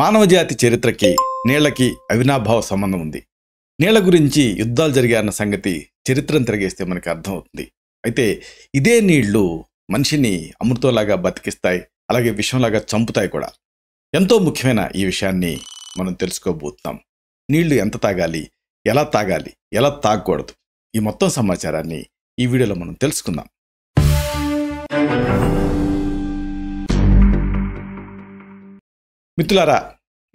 మానవజాతి చరిత్రకి నీళ్లకి అవినాభావ సంబంధం ఉంది నీళ్ల గురించి యుద్ధాలు జరిగారన్న సంగతి చరిత్రను తిరిగేస్తే మనకి అర్థమవుతుంది అయితే ఇదే నీళ్లు మనిషిని అమృతంలాగా బతికిస్తాయి అలాగే విషంలాగా చంపుతాయి కూడా ఎంతో ముఖ్యమైన ఈ విషయాన్ని మనం తెలుసుకోబోతున్నాం నీళ్లు ఎంత తాగాలి ఎలా తాగాలి ఎలా తాగకూడదు ఈ మొత్తం సమాచారాన్ని ఈ వీడియోలో మనం తెలుసుకుందాం మిత్రులారా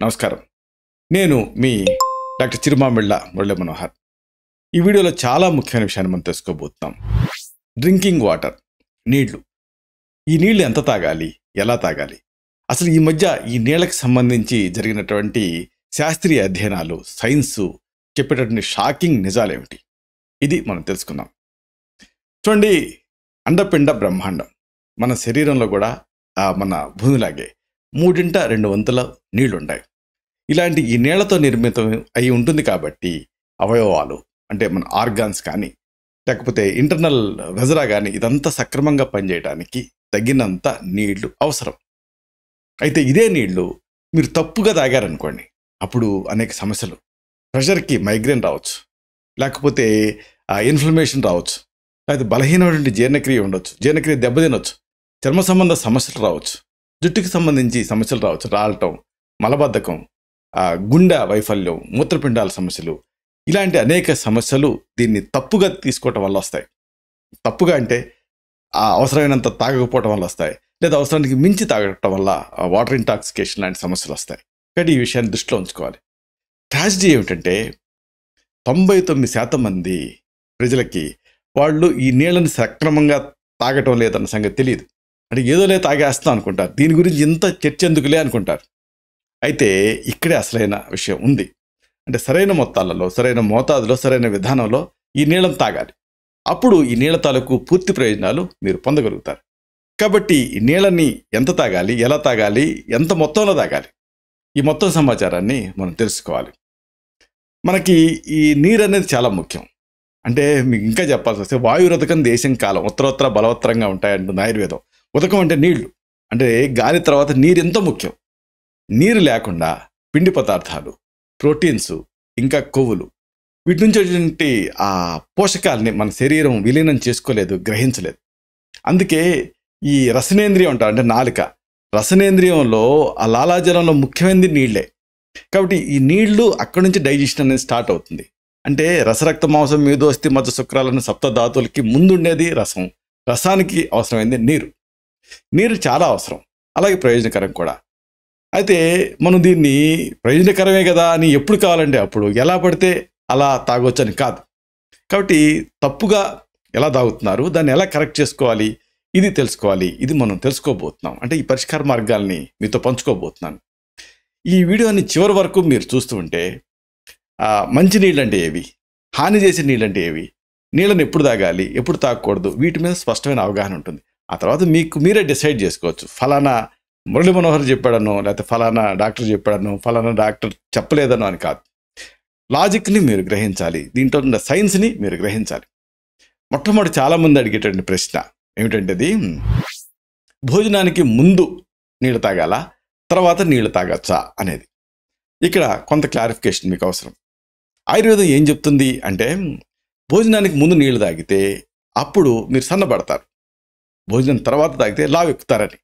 నమస్కారం నేను మీ డాక్టర్ చిరుమామిళ్ళ మురళి మనోహర్ ఈ వీడియోలో చాలా ముఖ్యమైన విషయాన్ని మనం తెలుసుకోబోతున్నాం డ్రింకింగ్ వాటర్ నీళ్లు ఈ నీళ్లు ఎంత తాగాలి ఎలా తాగాలి అసలు ఈ మధ్య ఈ నీళ్ళకి సంబంధించి జరిగినటువంటి శాస్త్రీయ అధ్యయనాలు సైన్సు చెప్పేటటువంటి షాకింగ్ నిజాలేమిటి ఇది మనం తెలుసుకుందాం చూడండి అండపిండ బ్రహ్మాండం మన శరీరంలో కూడా మన భూమిలాగే మూడింట రెండు వంతుల నీళ్లుండాయి ఇలాంటి ఈ నీళ్లతో నిర్మితం అయి ఉంటుంది కాబట్టి అవయవాలు అంటే మన ఆర్గాన్స్ కానీ లేకపోతే ఇంటర్నల్ వెజరా కానీ ఇదంతా సక్రమంగా పనిచేయడానికి తగినంత నీళ్లు అవసరం అయితే ఇదే నీళ్లు మీరు తప్పుగా తాగారనుకోండి అప్పుడు అనేక సమస్యలు ప్రెషర్కి మైగ్రేన్ రావచ్చు లేకపోతే ఇన్ఫ్లమేషన్ రావచ్చు లేకపోతే బలహీనమైనటువంటి జీర్ణక్రియ ఉండొచ్చు జీర్ణక్రియ దెబ్బతినొచ్చు చర్మ సంబంధ సమస్యలు రావచ్చు జుట్టుకి సంబంధించి సమస్యలు రావచ్చు రాలటం మలబద్ధకం గుండె వైఫల్యం మూత్రపిండాల సమస్యలు ఇలాంటి అనేక సమస్యలు దీన్ని తప్పుగా తీసుకోవటం వల్ల వస్తాయి తప్పుగా అంటే అవసరమైనంత తాగకపోవటం వల్ల వస్తాయి లేదా అవసరానికి మించి తాగటం వల్ల వాటర్ ఇంటాక్సికేషన్ లాంటి సమస్యలు వస్తాయి కాబట్టి ఈ విషయాన్ని దృష్టిలో ఉంచుకోవాలి ట్రాజిడీ ఏమిటంటే తొంభై తొమ్మిది శాతం మంది ప్రజలకి వాళ్ళు ఈ నీళ్ళని సక్రమంగా తాగటం లేదన్న సంగతి తెలియదు అంటే ఏదోలే తాగేస్తాం అనుకుంటారు దీని గురించి ఇంత చర్చ ఎందుకులే అనుకుంటారు అయితే ఇక్కడే అసలైన విషయం ఉంది అంటే సరైన మొత్తాలలో సరైన మోతాదులో సరైన విధానంలో ఈ నీళ్ళను తాగాలి అప్పుడు ఈ నీళ్ళ తాలూకు పూర్తి ప్రయోజనాలు మీరు పొందగలుగుతారు కాబట్టి ఈ నీళ్ళని ఎంత తాగాలి ఎలా తాగాలి ఎంత మొత్తంలో తాగాలి ఈ మొత్తం సమాచారాన్ని మనం తెలుసుకోవాలి మనకి ఈ నీరు అనేది చాలా ముఖ్యం అంటే మీకు ఇంకా చెప్పాల్సి వస్తే వాయురథకం దేశం కాలం ఉత్తరోత్తర బలవత్తరంగా ఉంటాయంటుంది ఆయుర్వేదం ఉదకం అంటే నీళ్లు అంటే గాలి తర్వాత నీరు ఎంతో ముఖ్యం నీరు లేకుండా పిండి పదార్థాలు ప్రోటీన్స్ ఇంకా కొవ్వులు వీటి నుంచి వచ్చినటువంటి ఆ పోషకాలని మన శరీరం విలీనం చేసుకోలేదు గ్రహించలేదు అందుకే ఈ రసనేంద్రియం అంటారు అంటే నాలుక రసనేంద్రియంలో ఆ లాలాజలంలో ముఖ్యమైనది నీళ్లే కాబట్టి ఈ నీళ్లు అక్కడి నుంచి డైజెషన్ అనేది స్టార్ట్ అవుతుంది అంటే రసరక్త మాంసం మీదోస్తి మధ్య శుక్రాలను సప్త ధాతువులకి ముందుండేది రసం రసానికి అవసరమైంది నీరు నీరు చాలా అవసరం అలాగే ప్రయోజనకరం కూడా అయితే మనం దీన్ని ప్రయోజనకరమే కదా అని ఎప్పుడు కావాలంటే అప్పుడు ఎలా పడితే అలా తాగొచ్చని కాదు కాబట్టి తప్పుగా ఎలా తాగుతున్నారు దాన్ని ఎలా కరెక్ట్ చేసుకోవాలి ఇది తెలుసుకోవాలి ఇది మనం తెలుసుకోబోతున్నాం అంటే ఈ పరిష్కార మార్గాల్ని మీతో పంచుకోబోతున్నాను ఈ వీడియోని చివరి వరకు మీరు చూస్తూ ఉంటే మంచి నీళ్ళు అంటే ఏవి హాని చేసే నీళ్ళు అంటే ఏవి నీళ్ళని ఎప్పుడు తాగాలి ఎప్పుడు తాగకూడదు వీటి మీద స్పష్టమైన అవగాహన ఉంటుంది ఆ తర్వాత మీకు మీరే డిసైడ్ చేసుకోవచ్చు ఫలానా మురళి మనోహర్ చెప్పాడను లేకపోతే ఫలానా డాక్టర్ చెప్పాడను ఫలానా డాక్టర్ చెప్పలేదను అని కాదు లాజిక్ని మీరు గ్రహించాలి దీంట్లో ఉన్న సైన్స్ని మీరు గ్రహించాలి మొట్టమొదటి చాలామంది అడిగేటువంటి ప్రశ్న ఏమిటంటేది భోజనానికి ముందు నీళ్ళు తాగాల తర్వాత నీళ్ళు తాగచ్చా అనేది ఇక్కడ కొంత క్లారిఫికేషన్ మీకు అవసరం ఆయుర్వేదం ఏం చెప్తుంది అంటే భోజనానికి ముందు నీళ్లు తాగితే అప్పుడు మీరు సన్నబడతారు భోజనం తర్వాత తాగితే లావు ఎక్కుతారని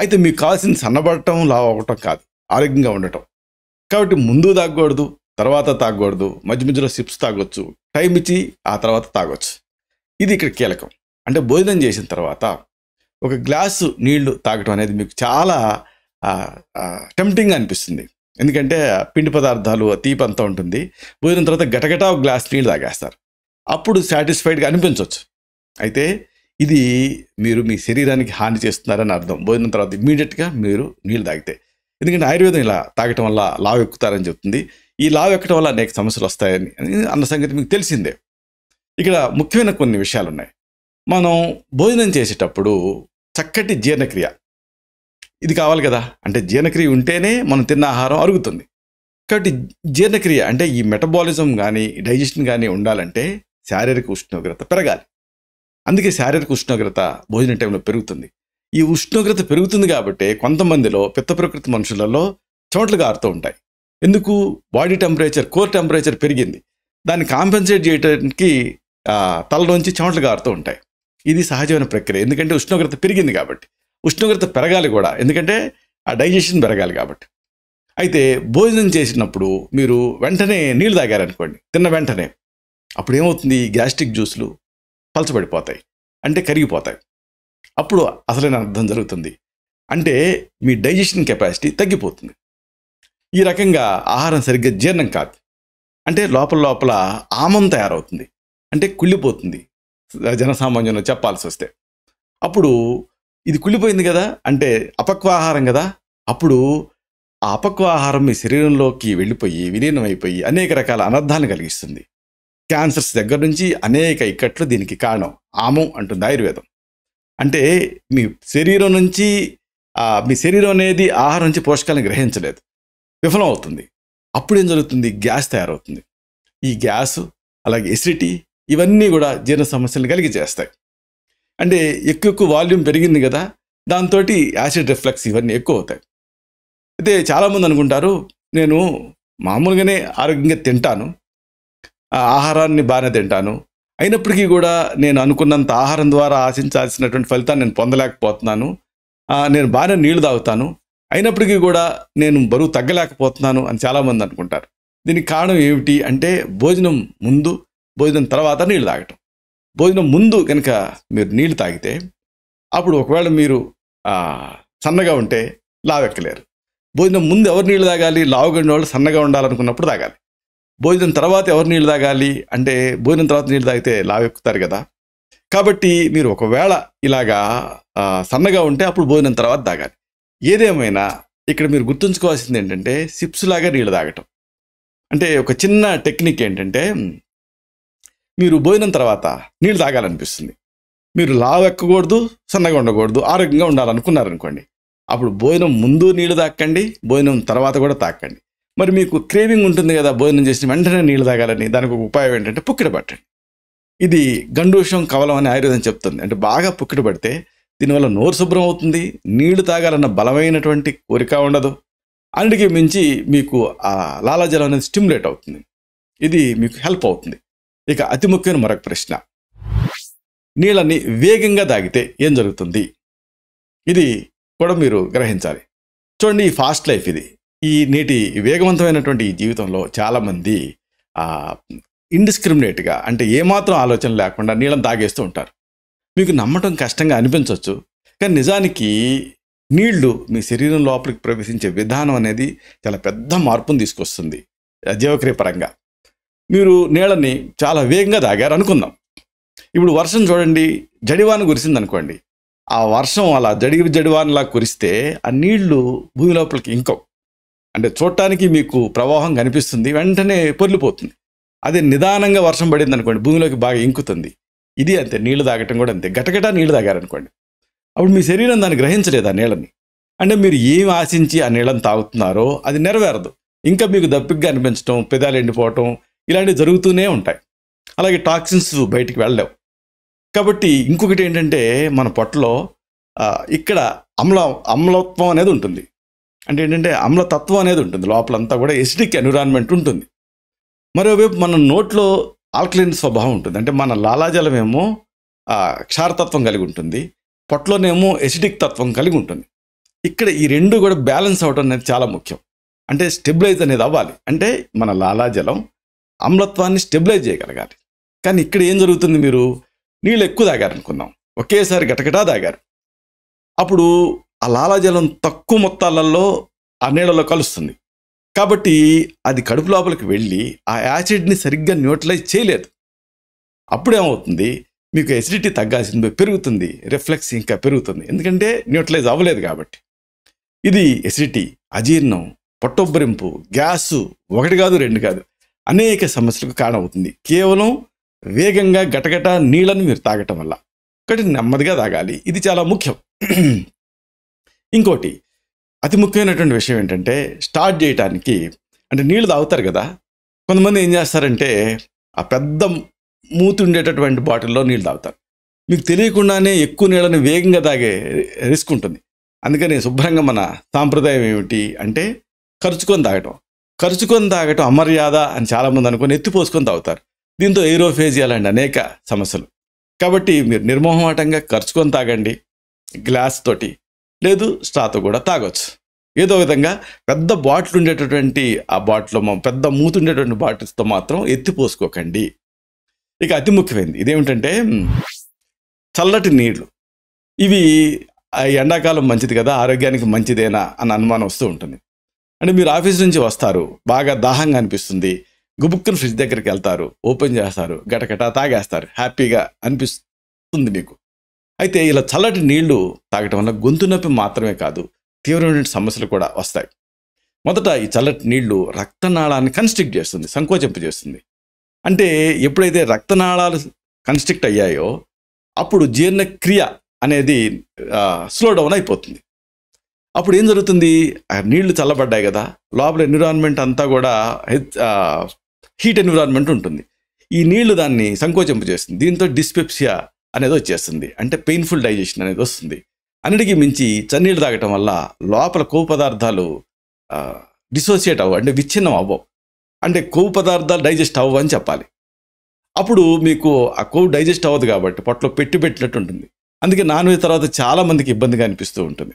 అయితే మీకు కావాల్సిన సన్నబడటం లావు అవ్వటం కాదు ఆరోగ్యంగా ఉండటం కాబట్టి ముందు తాగకూడదు తర్వాత తాగకూడదు మధ్య మధ్యలో సిప్స్ తాగొచ్చు టైం ఇచ్చి ఆ తర్వాత తాగొచ్చు ఇది ఇక్కడ కీలకం అంటే భోజనం చేసిన తర్వాత ఒక గ్లాసు నీళ్లు తాగటం అనేది మీకు చాలా టెంప్టింగ్ అనిపిస్తుంది ఎందుకంటే పిండి పదార్థాలు తీపి అంతా ఉంటుంది భోజనం తర్వాత గటగటా ఒక గ్లాస్ నీళ్ళు తాగేస్తారు అప్పుడు సాటిస్ఫైడ్గా అనిపించవచ్చు అయితే ఇది మీరు మీ శరీరానికి హాని చేస్తున్నారని అర్థం భోజనం తర్వాత ఇమ్మీడియట్గా మీరు నీళ్ళు తాగితే ఎందుకంటే ఆయుర్వేదం ఇలా తాగటం వల్ల లావు ఎక్కుతారని చెప్తుంది ఈ లావు ఎక్కడం వల్ల అనేక సమస్యలు వస్తాయని అన్న సంగతి మీకు తెలిసిందే ఇక్కడ ముఖ్యమైన కొన్ని విషయాలు ఉన్నాయి మనం భోజనం చేసేటప్పుడు చక్కటి జీర్ణక్రియ ఇది కావాలి కదా అంటే జీర్ణక్రియ ఉంటేనే మనం తిన్న ఆహారం అరుగుతుంది కాబట్టి జీర్ణక్రియ అంటే ఈ మెటబాలిజం కానీ డైజెషన్ కానీ ఉండాలంటే శారీరక ఉష్ణోగ్రత పెరగాలి అందుకే శారీరక ఉష్ణోగ్రత భోజన టైంలో పెరుగుతుంది ఈ ఉష్ణోగ్రత పెరుగుతుంది కాబట్టి కొంతమందిలో పిత్త ప్రకృతి మనుషులలో చోట్లు గారుతూ ఉంటాయి ఎందుకు బాడీ టెంపరేచర్ కోర్ టెంపరేచర్ పెరిగింది దాన్ని కాంపెన్సేట్ చేయడానికి తలలోంచి చెమటలు గారుతూ ఉంటాయి ఇది సహజమైన ప్రక్రియ ఎందుకంటే ఉష్ణోగ్రత పెరిగింది కాబట్టి ఉష్ణోగ్రత పెరగాలి కూడా ఎందుకంటే ఆ డైజెషన్ పెరగాలి కాబట్టి అయితే భోజనం చేసినప్పుడు మీరు వెంటనే నీళ్ళు తాగారనుకోండి తిన్న వెంటనే అప్పుడు ఏమవుతుంది గ్యాస్ట్రిక్ జ్యూసులు పలచబడిపోతాయి అంటే కరిగిపోతాయి అప్పుడు అసలైన అర్థం జరుగుతుంది అంటే మీ డైజెషన్ కెపాసిటీ తగ్గిపోతుంది ఈ రకంగా ఆహారం సరిగ్గా జీర్ణం కాదు అంటే లోపల లోపల ఆమం తయారవుతుంది అంటే కుళ్ళిపోతుంది జనసామాన్యంలో చెప్పాల్సి వస్తే అప్పుడు ఇది కుళ్ళిపోయింది కదా అంటే అపక్వ ఆహారం కదా అప్పుడు ఆ అపక్వ ఆహారం మీ శరీరంలోకి వెళ్ళిపోయి విలీనం అయిపోయి అనేక రకాల అనర్థాన్ని కలిగిస్తుంది క్యాన్సర్స్ దగ్గర నుంచి అనేక ఇక్కట్లు దీనికి కారణం ఆమం అంటుంది ఆయుర్వేదం అంటే మీ శరీరం నుంచి మీ శరీరం అనేది ఆహారం నుంచి పోషకాలను గ్రహించలేదు విఫలం అవుతుంది అప్పుడు ఏం జరుగుతుంది గ్యాస్ తయారవుతుంది ఈ గ్యాస్ అలాగే ఎసిడిటీ ఇవన్నీ కూడా జీర్ణ సమస్యలను కలిగి చేస్తాయి అంటే ఎక్కువ ఎక్కువ వాల్యూమ్ పెరిగింది కదా దాంతో యాసిడ్ రిఫ్లెక్స్ ఇవన్నీ ఎక్కువ అవుతాయి అయితే చాలామంది అనుకుంటారు నేను మామూలుగానే ఆరోగ్యంగా తింటాను ఆహారాన్ని బాగానే తింటాను అయినప్పటికీ కూడా నేను అనుకున్నంత ఆహారం ద్వారా ఆశించాల్సినటువంటి ఫలితాన్ని నేను పొందలేకపోతున్నాను నేను బాగానే నీళ్లు తాగుతాను అయినప్పటికీ కూడా నేను బరువు తగ్గలేకపోతున్నాను అని చాలామంది అనుకుంటారు దీనికి కారణం ఏమిటి అంటే భోజనం ముందు భోజనం తర్వాత నీళ్లు తాగటం భోజనం ముందు కనుక మీరు నీళ్లు తాగితే అప్పుడు ఒకవేళ మీరు సన్నగా ఉంటే లావెక్కలేరు భోజనం ముందు ఎవరు నీళ్ళు తాగాలి లావుగండి వాళ్ళు సన్నగా ఉండాలనుకున్నప్పుడు తాగాలి భోజనం తర్వాత ఎవరు నీళ్ళు తాగాలి అంటే భోజనం తర్వాత నీళ్ళు తాగితే ఎక్కుతారు కదా కాబట్టి మీరు ఒకవేళ ఇలాగా సన్నగా ఉంటే అప్పుడు భోజనం తర్వాత తాగాలి ఏదేమైనా ఇక్కడ మీరు గుర్తుంచుకోవాల్సింది ఏంటంటే సిప్స్ లాగా నీళ్ళు తాగటం అంటే ఒక చిన్న టెక్నిక్ ఏంటంటే మీరు భోజనం తర్వాత నీళ్ళు తాగాలనిపిస్తుంది మీరు లావు ఎక్కకూడదు సన్నగా ఉండకూడదు ఆరోగ్యంగా ఉండాలనుకున్నారనుకోండి అప్పుడు భోజనం ముందు నీళ్ళు తాకండి భోజనం తర్వాత కూడా తాకండి మరి మీకు క్రేవింగ్ ఉంటుంది కదా భోజనం చేసి వెంటనే నీళ్ళు తాగాలని దానికి ఒక ఉపాయం ఏంటంటే పుక్కిడ పట్టండి ఇది గండూషం కవలం అనే ఆయుర్వేదం చెప్తుంది అంటే బాగా పుక్కిడ పడితే దీనివల్ల నోరు శుభ్రం అవుతుంది నీళ్లు తాగాలన్న బలమైనటువంటి కోరిక ఉండదు అన్నిటికీ మించి మీకు ఆ లాలాజలం అనేది స్టిమ్యులేట్ అవుతుంది ఇది మీకు హెల్ప్ అవుతుంది ఇక అతి ముఖ్యమైన మరొక ప్రశ్న నీళ్ళని వేగంగా తాగితే ఏం జరుగుతుంది ఇది కూడా మీరు గ్రహించాలి చూడండి ఈ ఫాస్ట్ లైఫ్ ఇది ఈ నేటి వేగవంతమైనటువంటి జీవితంలో చాలామంది ఇండిస్క్రిమినేట్గా అంటే ఏమాత్రం ఆలోచన లేకుండా నీళ్ళని తాగేస్తూ ఉంటారు మీకు నమ్మటం కష్టంగా అనిపించవచ్చు కానీ నిజానికి నీళ్లు మీ శరీరం లోపలికి ప్రవేశించే విధానం అనేది చాలా పెద్ద మార్పును తీసుకొస్తుంది జీవక్రియ పరంగా మీరు నీళ్ళని చాలా వేగంగా తాగారు అనుకుందాం ఇప్పుడు వర్షం చూడండి జడివాన కురిసింది అనుకోండి ఆ వర్షం అలా జడి జడివానలా కురిస్తే ఆ నీళ్లు భూమి లోపలికి ఇంకో అంటే చూడటానికి మీకు ప్రవాహం కనిపిస్తుంది వెంటనే పొర్లిపోతుంది అదే నిదానంగా వర్షం పడింది అనుకోండి భూమిలోకి బాగా ఇంకుతుంది ఇది అంతే నీళ్లు తాగటం కూడా అంతే గటగటా నీళ్లు తాగారనుకోండి అప్పుడు మీ శరీరం దాన్ని గ్రహించలేదు ఆ నీళ్ళని అంటే మీరు ఏం ఆశించి ఆ నీళ్ళని తాగుతున్నారో అది నెరవేరదు ఇంకా మీకు దప్పిగ్గా అనిపించడం పెదాలు ఎండిపోవటం ఇలాంటివి జరుగుతూనే ఉంటాయి అలాగే టాక్సిన్స్ బయటికి వెళ్ళలేవు కాబట్టి ఇంకొకటి ఏంటంటే మన పొట్టలో ఇక్కడ అమ్ల అమ్లత్వం అనేది ఉంటుంది అంటే ఏంటంటే అమ్లతత్వం అనేది ఉంటుంది లోపలంతా కూడా ఎసిడిక్ ఎన్విరాన్మెంట్ ఉంటుంది మరోవైపు మన నోట్లో ఆల్కలైన్ స్వభావం ఉంటుంది అంటే మన లాలాజలం ఏమో క్షారతత్వం కలిగి ఉంటుంది పొట్లోనేమో ఎసిడిక్ తత్వం కలిగి ఉంటుంది ఇక్కడ ఈ రెండు కూడా బ్యాలెన్స్ అవడం అనేది చాలా ముఖ్యం అంటే స్టెబిలైజ్ అనేది అవ్వాలి అంటే మన లాలాజలం అమ్లత్వాన్ని స్టెబిలైజ్ చేయగలగాలి కానీ ఇక్కడ ఏం జరుగుతుంది మీరు నీళ్ళు ఎక్కువ అనుకుందాం ఒకేసారి గటగటా తాగారు అప్పుడు ఆ లాలాజలం తక్కువ మొత్తాలలో ఆ నీళ్ళలో కలుస్తుంది కాబట్టి అది కడుపు లోపలికి వెళ్ళి ఆ యాసిడ్ని సరిగ్గా న్యూట్రలైజ్ చేయలేదు అప్పుడేమవుతుంది మీకు ఎసిడిటీ తగ్గాల్సింది పెరుగుతుంది రిఫ్లెక్స్ ఇంకా పెరుగుతుంది ఎందుకంటే న్యూట్రలైజ్ అవ్వలేదు కాబట్టి ఇది ఎసిడిటీ అజీర్ణం పొట్టొబ్బరింపు గ్యాసు ఒకటి కాదు రెండు కాదు అనేక సమస్యలకు కారణమవుతుంది కేవలం వేగంగా గటగట నీళ్ళని మీరు తాగటం వల్ల ఒకటి నెమ్మదిగా తాగాలి ఇది చాలా ముఖ్యం ఇంకోటి అతి ముఖ్యమైనటువంటి విషయం ఏంటంటే స్టార్ట్ చేయడానికి అంటే నీళ్ళు తాగుతారు కదా కొంతమంది ఏం చేస్తారంటే ఆ పెద్ద మూతి ఉండేటటువంటి బాటిల్లో నీళ్ళు తాగుతారు మీకు తెలియకుండానే ఎక్కువ నీళ్ళని వేగంగా తాగే రిస్క్ ఉంటుంది అందుకని శుభ్రంగా మన సాంప్రదాయం ఏమిటి అంటే ఖర్చుకొని తాగటం ఖర్చుకొని తాగటం అమర్యాద అని చాలామంది అనుకుని ఎత్తిపోసుకొని తాగుతారు దీంతో ఏరోఫేజియా లాంటి అనేక సమస్యలు కాబట్టి మీరు నిర్మోహమాటంగా ఖర్చుకొని తాగండి గ్లాస్ తోటి లేదు స్టాతో కూడా తాగొచ్చు ఏదో విధంగా పెద్ద బాటిల్ ఉండేటటువంటి ఆ బాటిల్లో పెద్ద మూతుండేటువంటి బాటిల్స్తో మాత్రం ఎత్తిపోసుకోకండి ఇక అతి ముఖ్యమైనది ఇదేమిటంటే చల్లటి నీళ్లు ఇవి ఎండాకాలం మంచిది కదా ఆరోగ్యానికి మంచిదేనా అన్న అనుమానం వస్తూ ఉంటుంది అంటే మీరు ఆఫీస్ నుంచి వస్తారు బాగా దాహంగా అనిపిస్తుంది గుబుక్కుని ఫ్రిడ్జ్ దగ్గరికి వెళ్తారు ఓపెన్ చేస్తారు గటగటా తాగేస్తారు హ్యాపీగా అనిపిస్తుంది మీకు అయితే ఇలా చల్లటి నీళ్లు తాగటం వల్ల గొంతు నొప్పి మాత్రమే కాదు తీవ్రమైన సమస్యలు కూడా వస్తాయి మొదట ఈ చల్లటి నీళ్లు రక్తనాళాన్ని కన్స్ట్రిక్ట్ చేస్తుంది సంకోచింపు చేస్తుంది అంటే ఎప్పుడైతే రక్తనాళాలు కన్స్ట్రిక్ట్ అయ్యాయో అప్పుడు జీర్ణక్రియ అనేది స్లో డౌన్ అయిపోతుంది అప్పుడు ఏం జరుగుతుంది నీళ్లు చల్లబడ్డాయి కదా లోపల ఎన్విరాన్మెంట్ అంతా కూడా హీట్ ఎన్విరాన్మెంట్ ఉంటుంది ఈ నీళ్లు దాన్ని సంకోచింపు చేస్తుంది దీంతో డిస్పెప్సియా అనేది వచ్చేస్తుంది అంటే పెయిన్ఫుల్ డైజెషన్ అనేది వస్తుంది అన్నిటికీ మించి చన్నీళ్ళు తాగటం వల్ల లోపల కొవ్వు పదార్థాలు డిసోసియేట్ అవ్వవు అంటే విచ్ఛిన్నం అవ్వవు అంటే కొవ్వు పదార్థాలు డైజెస్ట్ అవ్వవు అని చెప్పాలి అప్పుడు మీకు ఆ కొవ్వు డైజెస్ట్ అవ్వదు కాబట్టి పొట్టలో పెట్టి పెట్టినట్టు ఉంటుంది అందుకే నాన్ వెజ్ తర్వాత చాలామందికి ఇబ్బందిగా అనిపిస్తూ ఉంటుంది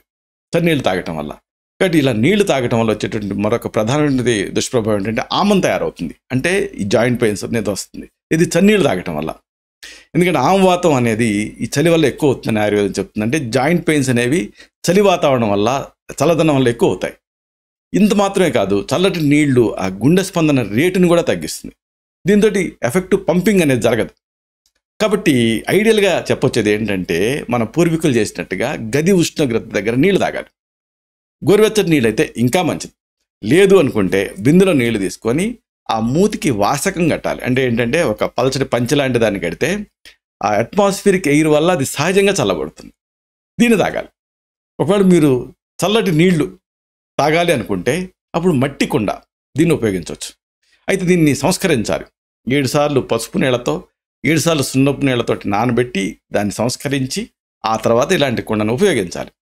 చన్నీళ్ళు తాగటం వల్ల కాబట్టి ఇలా నీళ్లు తాగటం వల్ల వచ్చేటువంటి మరొక ప్రధానమైనది దుష్ప్రభావం ఏంటంటే ఆమం తయారవుతుంది అంటే ఈ జాయింట్ పెయిన్స్ అనేది వస్తుంది ఇది చన్నీళ్ళు తాగటం వల్ల ఎందుకంటే ఆమ్వాతం అనేది ఈ చలి వల్ల ఎక్కువ అవుతుందని ఆయుర్వేదం చెప్తుంది అంటే జాయింట్ పెయిన్స్ అనేవి చలి వాతావరణం వల్ల చల్లదనం వల్ల ఎక్కువ అవుతాయి ఇంత మాత్రమే కాదు చల్లటి నీళ్లు ఆ గుండె స్పందన రేటును కూడా తగ్గిస్తుంది దీంతో ఎఫెక్టివ్ పంపింగ్ అనేది జరగదు కాబట్టి ఐడియల్గా చెప్పొచ్చేది ఏంటంటే మన పూర్వీకులు చేసినట్టుగా గది ఉష్ణోగ్రత దగ్గర నీళ్లు తాగాలి గోరువెచ్చటి నీళ్ళు అయితే ఇంకా మంచిది లేదు అనుకుంటే బిందులో నీళ్లు తీసుకొని ఆ మూతికి వాసకం కట్టాలి అంటే ఏంటంటే ఒక పలచటి పంచి లాంటి దాన్ని కడితే ఆ అట్మాస్ఫిరిక్ ఎయిర్ వల్ల అది సహజంగా చల్లబడుతుంది దీన్ని తాగాలి ఒకవేళ మీరు చల్లటి నీళ్లు తాగాలి అనుకుంటే అప్పుడు మట్టి కుండ దీన్ని ఉపయోగించవచ్చు అయితే దీన్ని సంస్కరించాలి ఏడుసార్లు పసుపు నీళ్లతో ఏడుసార్లు సున్నపు నీళ్లతోటి నానబెట్టి దాన్ని సంస్కరించి ఆ తర్వాత ఇలాంటి కుండను ఉపయోగించాలి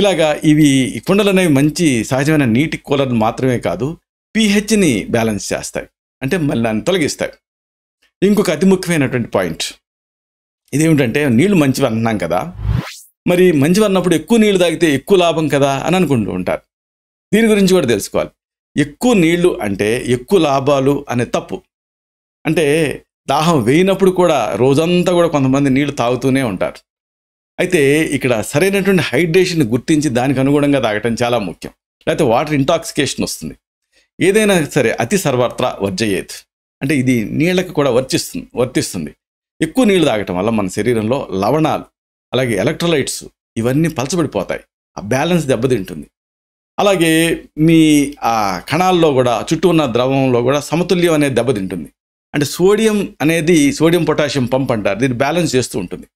ఇలాగా ఇవి ఈ కుండలు అనేవి మంచి సహజమైన నీటి కూలర్లు మాత్రమే కాదు పిహెచ్ని బ్యాలెన్స్ చేస్తాయి అంటే మళ్ళీ దాన్ని తొలగిస్తాయి ఇంకొక అతి ముఖ్యమైనటువంటి పాయింట్ ఇదేమిటంటే నీళ్లు మంచివి అన్నాం కదా మరి మంచివి అన్నప్పుడు ఎక్కువ నీళ్లు తాగితే ఎక్కువ లాభం కదా అని అనుకుంటూ ఉంటారు దీని గురించి కూడా తెలుసుకోవాలి ఎక్కువ నీళ్లు అంటే ఎక్కువ లాభాలు అనే తప్పు అంటే దాహం వేయినప్పుడు కూడా రోజంతా కూడా కొంతమంది నీళ్లు తాగుతూనే ఉంటారు అయితే ఇక్కడ సరైనటువంటి హైడ్రేషన్ గుర్తించి దానికి అనుగుణంగా తాగటం చాలా ముఖ్యం లేకపోతే వాటర్ ఇంటాక్సికేషన్ వస్తుంది ఏదైనా సరే అతి సర్వత్రా వర్జయేత్ అంటే ఇది నీళ్లకు కూడా వర్తిస్తుంది వర్తిస్తుంది ఎక్కువ నీళ్లు తాగటం వల్ల మన శరీరంలో లవణాలు అలాగే ఎలక్ట్రోలైట్స్ ఇవన్నీ పలచబడిపోతాయి ఆ బ్యాలెన్స్ దెబ్బతింటుంది అలాగే మీ ఆ కణాల్లో కూడా చుట్టూ ఉన్న ద్రవంలో కూడా సమతుల్యం అనేది దెబ్బతింటుంది అంటే సోడియం అనేది సోడియం పొటాషియం పంప్ అంటారు దీన్ని బ్యాలెన్స్ చేస్తూ ఉంటుంది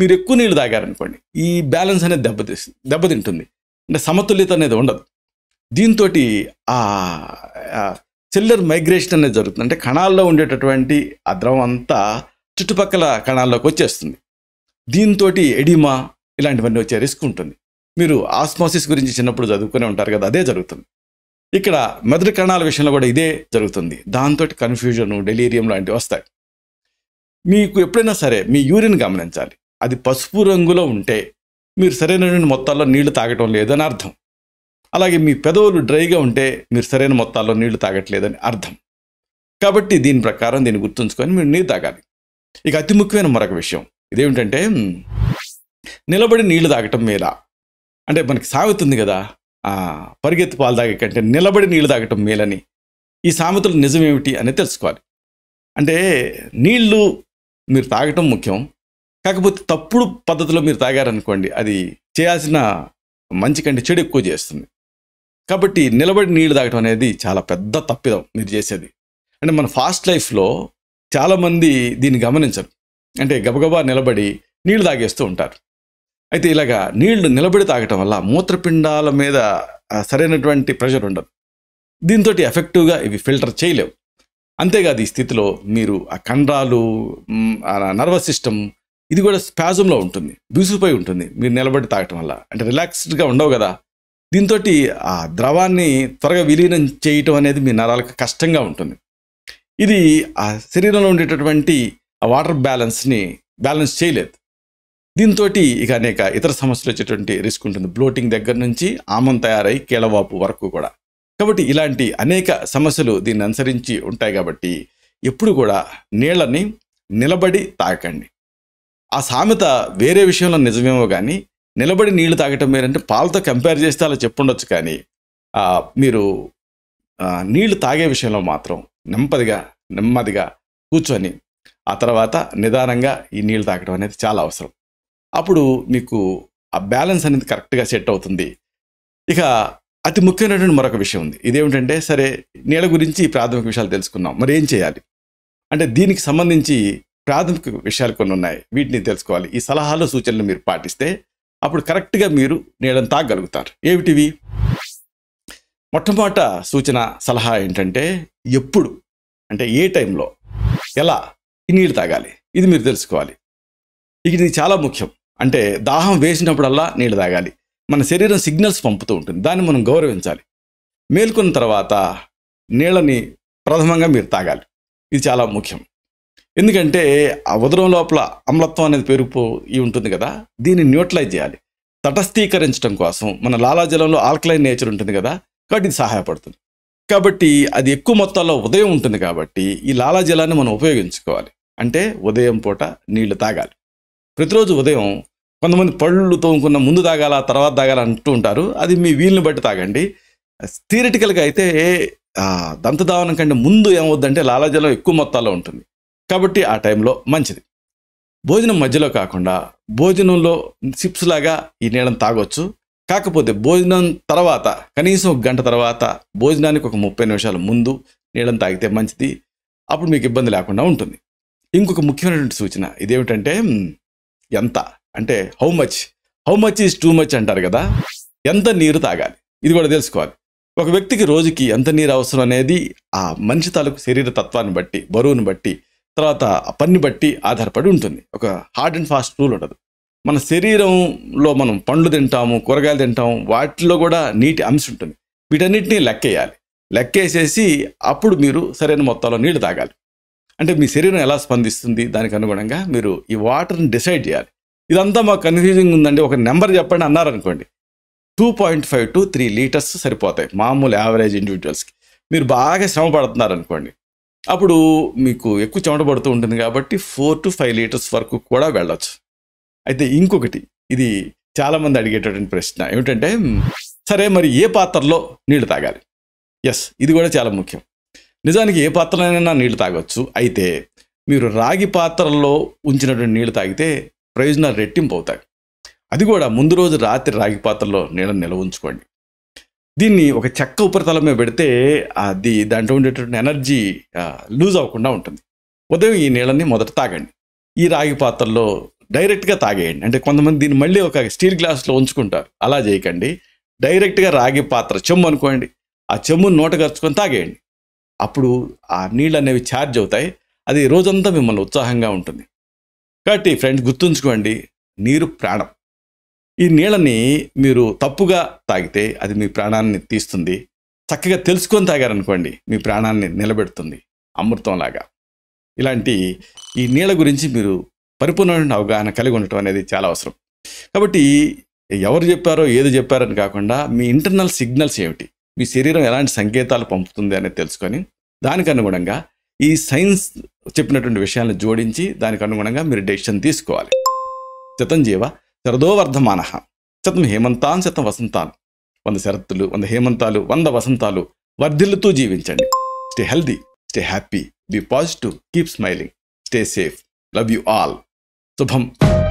మీరు ఎక్కువ నీళ్ళు తాగారనుకోండి ఈ బ్యాలెన్స్ అనేది దెబ్బతి దెబ్బతింటుంది అంటే సమతుల్యత అనేది ఉండదు దీంతో ఆ సెల్లర్ మైగ్రేషన్ అనేది జరుగుతుంది అంటే కణాల్లో ఉండేటటువంటి ఆ ద్రవం అంతా చుట్టుపక్కల కణాల్లోకి వచ్చేస్తుంది దీంతో ఎడిమా ఇలాంటివన్నీ వచ్చే రిస్క్ ఉంటుంది మీరు ఆస్మాసిస్ గురించి చిన్నప్పుడు చదువుకునే ఉంటారు కదా అదే జరుగుతుంది ఇక్కడ మెదడు కణాల విషయంలో కూడా ఇదే జరుగుతుంది దాంతో కన్ఫ్యూజను డెలీరియం లాంటివి వస్తాయి మీకు ఎప్పుడైనా సరే మీ యూరిన్ గమనించాలి అది పసుపు రంగులో ఉంటే మీరు సరైన మొత్తాల్లో నీళ్లు తాగటం లేదని అర్థం అలాగే మీ పెదవులు డ్రైగా ఉంటే మీరు సరైన మొత్తాల్లో నీళ్లు తాగట్లేదని అర్థం కాబట్టి దీని ప్రకారం దీన్ని గుర్తుంచుకొని మీరు నీరు తాగాలి ఇక అతి ముఖ్యమైన మరొక విషయం ఇదేమిటంటే నిలబడి నీళ్లు తాగటం మేలా అంటే మనకి సాగుతుంది కదా పరిగెత్తి పాలు తాగే కంటే నిలబడి నీళ్లు తాగటం మేలని ఈ సామెతలు నిజమేమిటి అని తెలుసుకోవాలి అంటే నీళ్లు మీరు తాగటం ముఖ్యం కాకపోతే తప్పుడు పద్ధతిలో మీరు తాగారనుకోండి అది చేయాల్సిన మంచి కంటే చెడు ఎక్కువ చేస్తుంది కాబట్టి నిలబడి నీళ్లు తాగటం అనేది చాలా పెద్ద తప్పిదం మీరు చేసేది అంటే మన ఫాస్ట్ లైఫ్లో చాలామంది దీన్ని గమనించరు అంటే గబగబా నిలబడి నీళ్లు తాగేస్తూ ఉంటారు అయితే ఇలాగా నీళ్లు నిలబడి తాగటం వల్ల మూత్రపిండాల మీద సరైనటువంటి ప్రెషర్ ఉండదు దీంతో ఎఫెక్టివ్గా ఇవి ఫిల్టర్ చేయలేవు అంతేకాదు ఈ స్థితిలో మీరు ఆ కండరాలు నర్వస్ సిస్టమ్ ఇది కూడా స్పాజంలో ఉంటుంది బిగుసిపోయి ఉంటుంది మీరు నిలబడి తాగటం వల్ల అంటే రిలాక్స్డ్గా ఉండవు కదా దీంతో ఆ ద్రవాన్ని త్వరగా విలీనం చేయటం అనేది మీ నరాలకు కష్టంగా ఉంటుంది ఇది ఆ శరీరంలో ఉండేటటువంటి ఆ వాటర్ బ్యాలెన్స్ని బ్యాలెన్స్ చేయలేదు దీంతో ఇక అనేక ఇతర సమస్యలు వచ్చేటువంటి రిస్క్ ఉంటుంది బ్లోటింగ్ దగ్గర నుంచి ఆమం తయారై కీళ్ళవాపు వరకు కూడా కాబట్టి ఇలాంటి అనేక సమస్యలు దీన్ని అనుసరించి ఉంటాయి కాబట్టి ఎప్పుడు కూడా నీళ్ళని నిలబడి తాకండి ఆ సామెత వేరే విషయంలో నిజమేమో కానీ నిలబడి నీళ్లు తాగటం మీరంటే పాలతో కంపేర్ చేస్తే అలా చెప్పుండొచ్చు కానీ మీరు నీళ్లు తాగే విషయంలో మాత్రం నెమ్మదిగా నెమ్మదిగా కూర్చొని ఆ తర్వాత నిదానంగా ఈ నీళ్లు తాగటం అనేది చాలా అవసరం అప్పుడు మీకు ఆ బ్యాలెన్స్ అనేది కరెక్ట్గా సెట్ అవుతుంది ఇక అతి ముఖ్యమైనటువంటి మరొక విషయం ఉంది ఇదేమిటంటే సరే నీళ్ళ గురించి ప్రాథమిక విషయాలు తెలుసుకున్నాం మరి ఏం చేయాలి అంటే దీనికి సంబంధించి ప్రాథమిక విషయాలు కొన్ని ఉన్నాయి వీటిని తెలుసుకోవాలి ఈ సలహాలు సూచనలు మీరు పాటిస్తే అప్పుడు కరెక్ట్గా మీరు నీళ్ళని తాగలుగుతారు ఏమిటివి మొట్టమొదట సూచన సలహా ఏంటంటే ఎప్పుడు అంటే ఏ టైంలో ఎలా ఈ నీళ్ళు తాగాలి ఇది మీరు తెలుసుకోవాలి ఇక ఇది చాలా ముఖ్యం అంటే దాహం వేసినప్పుడల్లా నీళ్ళు తాగాలి మన శరీరం సిగ్నల్స్ పంపుతూ ఉంటుంది దాన్ని మనం గౌరవించాలి మేల్కొన్న తర్వాత నీళ్ళని ప్రథమంగా మీరు తాగాలి ఇది చాలా ముఖ్యం ఎందుకంటే ఉదరం లోపల అమ్లత్వం అనేది పెరిగిపోయి ఉంటుంది కదా దీన్ని న్యూట్రలైజ్ చేయాలి తటస్థీకరించడం కోసం మన లాలాజలంలో ఆల్కలైన్ నేచర్ ఉంటుంది కదా కాబట్టి ఇది సహాయపడుతుంది కాబట్టి అది ఎక్కువ మొత్తాల్లో ఉదయం ఉంటుంది కాబట్టి ఈ లాలాజలాన్ని మనం ఉపయోగించుకోవాలి అంటే ఉదయం పూట నీళ్లు తాగాలి ప్రతిరోజు ఉదయం కొంతమంది పళ్ళు తోముకున్న ముందు తాగాల తర్వాత తాగాల అంటూ ఉంటారు అది మీ వీలుని బట్టి తాగండి థియరిటికల్గా అయితే దంతదావనం కంటే ముందు ఏమవుద్దంటే లాలాజలం ఎక్కువ మొత్తాల్లో ఉంటుంది కాబట్టి ఆ టైంలో మంచిది భోజనం మధ్యలో కాకుండా భోజనంలో సిప్స్ లాగా ఈ నీళ్ళని తాగొచ్చు కాకపోతే భోజనం తర్వాత కనీసం ఒక గంట తర్వాత భోజనానికి ఒక ముప్పై నిమిషాల ముందు నీళ్ళని తాగితే మంచిది అప్పుడు మీకు ఇబ్బంది లేకుండా ఉంటుంది ఇంకొక ముఖ్యమైనటువంటి సూచన ఇదేమిటంటే ఎంత అంటే how much how much is too much అంటారు కదా ఎంత నీరు తాగాలి ఇది కూడా తెలుసుకోవాలి ఒక వ్యక్తికి రోజుకి ఎంత నీరు అవసరం అనేది ఆ మనిషి తాలూకు శరీర తత్వాన్ని బట్టి బరువును బట్టి తర్వాత పన్ని బట్టి ఆధారపడి ఉంటుంది ఒక హార్డ్ అండ్ ఫాస్ట్ రూల్ ఉండదు మన శరీరంలో మనం పండ్లు తింటాము కూరగాయలు తింటాము వాటిలో కూడా నీటి అంశం ఉంటుంది వీటన్నిటినీ లెక్కేయాలి లెక్కేసేసి అప్పుడు మీరు సరైన మొత్తంలో నీళ్లు తాగాలి అంటే మీ శరీరం ఎలా స్పందిస్తుంది దానికి అనుగుణంగా మీరు ఈ వాటర్ని డిసైడ్ చేయాలి ఇదంతా మాకు కన్ఫ్యూజింగ్ ఉందండి ఒక నెంబర్ చెప్పండి అన్నారనుకోండి two point five to three litres సరిపోతాయి మామూలు యావరేజ్ ఇండివిజువల్స్కి మీరు బాగా శ్రమ పడుతున్నారనుకోండి అనుకోండి అప్పుడు మీకు ఎక్కువ చెమట పడుతూ ఉంటుంది కాబట్టి ఫోర్ టు ఫైవ్ లీటర్స్ వరకు కూడా వెళ్ళచ్చు అయితే ఇంకొకటి ఇది చాలామంది అడిగేటటువంటి ప్రశ్న ఏమిటంటే సరే మరి ఏ పాత్రలో నీళ్లు తాగాలి ఎస్ ఇది కూడా చాలా ముఖ్యం నిజానికి ఏ పాత్రలోనైనా నీళ్లు తాగొచ్చు అయితే మీరు రాగి పాత్రల్లో ఉంచినటువంటి నీళ్లు తాగితే ప్రయోజనాలు రెట్టింపు అవుతాయి అది కూడా ముందు రోజు రాత్రి రాగి పాత్రలో నీళ్ళని నిల్వ ఉంచుకోండి దీన్ని ఒక చెక్క ఉపరితలం మీద పెడితే అది దాంట్లో ఉండేటువంటి ఎనర్జీ లూజ్ అవ్వకుండా ఉంటుంది ఉదయం ఈ నీళ్ళని మొదట తాగండి ఈ రాగి పాత్రలో డైరెక్ట్గా తాగేయండి అంటే కొంతమంది దీన్ని మళ్ళీ ఒక స్టీల్ గ్లాస్లో ఉంచుకుంటారు అలా చేయకండి డైరెక్ట్గా రాగి పాత్ర చెమ్ము అనుకోండి ఆ చెమ్మును నోట కరుచుకొని తాగేయండి అప్పుడు ఆ నీళ్ళు అనేవి ఛార్జ్ అవుతాయి అది రోజంతా మిమ్మల్ని ఉత్సాహంగా ఉంటుంది కాబట్టి ఫ్రెండ్స్ గుర్తుంచుకోండి నీరు ప్రాణం ఈ నీళ్ళని మీరు తప్పుగా తాగితే అది మీ ప్రాణాన్ని తీస్తుంది చక్కగా తెలుసుకొని తాగారనుకోండి మీ ప్రాణాన్ని నిలబెడుతుంది అమృతంలాగా ఇలాంటి ఈ నీళ్ళ గురించి మీరు పరిపూర్ణమైన అవగాహన కలిగి ఉండటం అనేది చాలా అవసరం కాబట్టి ఎవరు చెప్పారో ఏది చెప్పారని కాకుండా మీ ఇంటర్నల్ సిగ్నల్స్ ఏమిటి మీ శరీరం ఎలాంటి సంకేతాలు పంపుతుంది అనేది తెలుసుకొని దానికి అనుగుణంగా ఈ సైన్స్ చెప్పినటువంటి విషయాలను జోడించి దానికి అనుగుణంగా మీరు డెసిషన్ తీసుకోవాలి చితంజీవ శరదోవర్ధమాన శతం హేమంతాన్ శతం వసంతాన్ వంద శరత్తులు వంద హేమంతాలు వంద వసంతాలు వర్ధిల్లుతూ జీవించండి stay healthy stay happy be positive keep smiling stay safe love you all శుభం